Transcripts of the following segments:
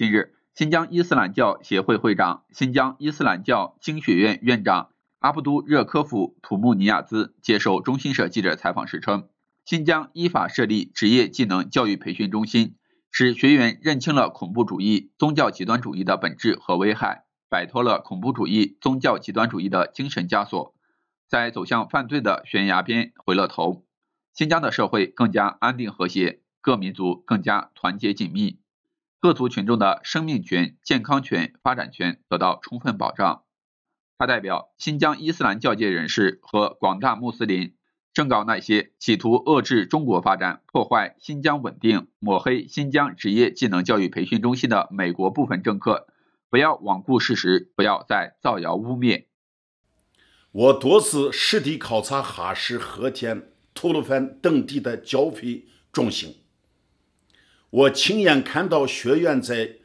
近日，新疆伊斯兰教协会会长、新疆伊斯兰教经学院院长阿布都热科夫·土木尼亚兹接受中新社记者采访时称，新疆依法设立职业技能教育培训中心，使学员认清了恐怖主义、宗教极端主义的本质和危害，摆脱了恐怖主义、宗教极端主义的精神枷锁，在走向犯罪的悬崖边回了头。新疆的社会更加安定和谐，各民族更加团结紧密。各族群众的生命权、健康权、发展权得到充分保障。他代表新疆伊斯兰教界人士和广大穆斯林，正告那些企图遏制中国发展、破坏新疆稳定、抹黑新疆职业技能教育培训中心的美国部分政客，不要罔顾事实，不要再造谣污蔑。我多次实地考察哈市、和田、吐鲁番等地的教培中心。我亲眼看到学员在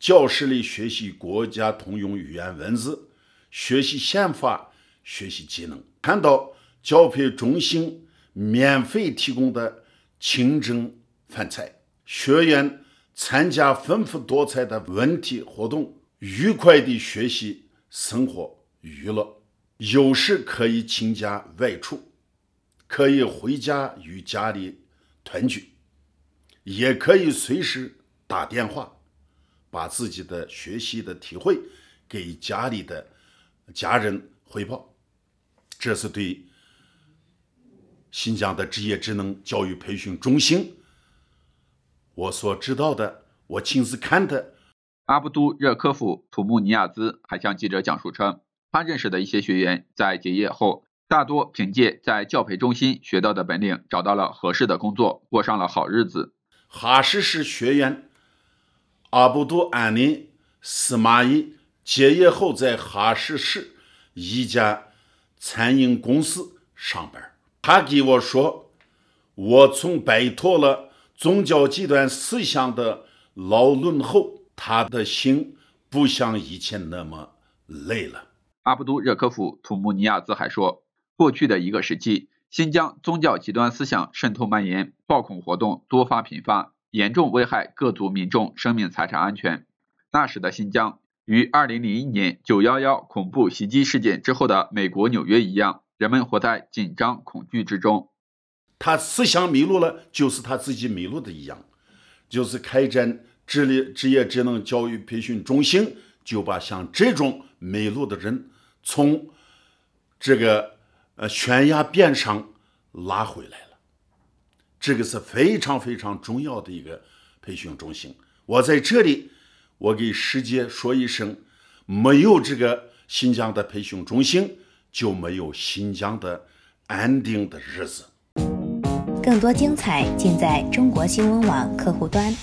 教室里学习国家通用语言文字，学习宪法，学习技能；看到教培中心免费提供的清蒸饭菜，学员参加丰富多彩的文体活动，愉快地学习、生活、娱乐。有时可以请假外出，可以回家与家里团聚。也可以随时打电话，把自己的学习的体会给家里的家人汇报。这是对新疆的职业职能教育培训中心，我所知道的，我亲自看的。阿布都热科夫·土木尼亚兹还向记者讲述称，他认识的一些学员在结业后，大多凭借在教培中心学到的本领，找到了合适的工作，过上了好日子。哈什士学院，阿卜杜安林司马懿结业后，在哈什市一家餐饮公司上班。他给我说：“我从摆脱了宗教极端思想的牢笼后，他的心不像以前那么累了。”阿卜杜热科夫·图穆尼亚兹还说：“过去的一个世纪。”新疆宗教极端思想渗透蔓延，暴恐活动多发频发，严重危害各族民众生命财产安全。那时的新疆，与二零零一年九幺幺恐怖袭击事件之后的美国纽约一样，人们活在紧张恐惧之中。他思想迷路了，就是他自己迷路的一样，就是开展智力职业智能教育培训中心，就把像这种迷路的人从这个。呃，悬崖边上拉回来了，这个是非常非常重要的一个培训中心。我在这里，我给世界说一声，没有这个新疆的培训中心，就没有新疆的安定的日子。更多精彩尽在中国新闻网客户端。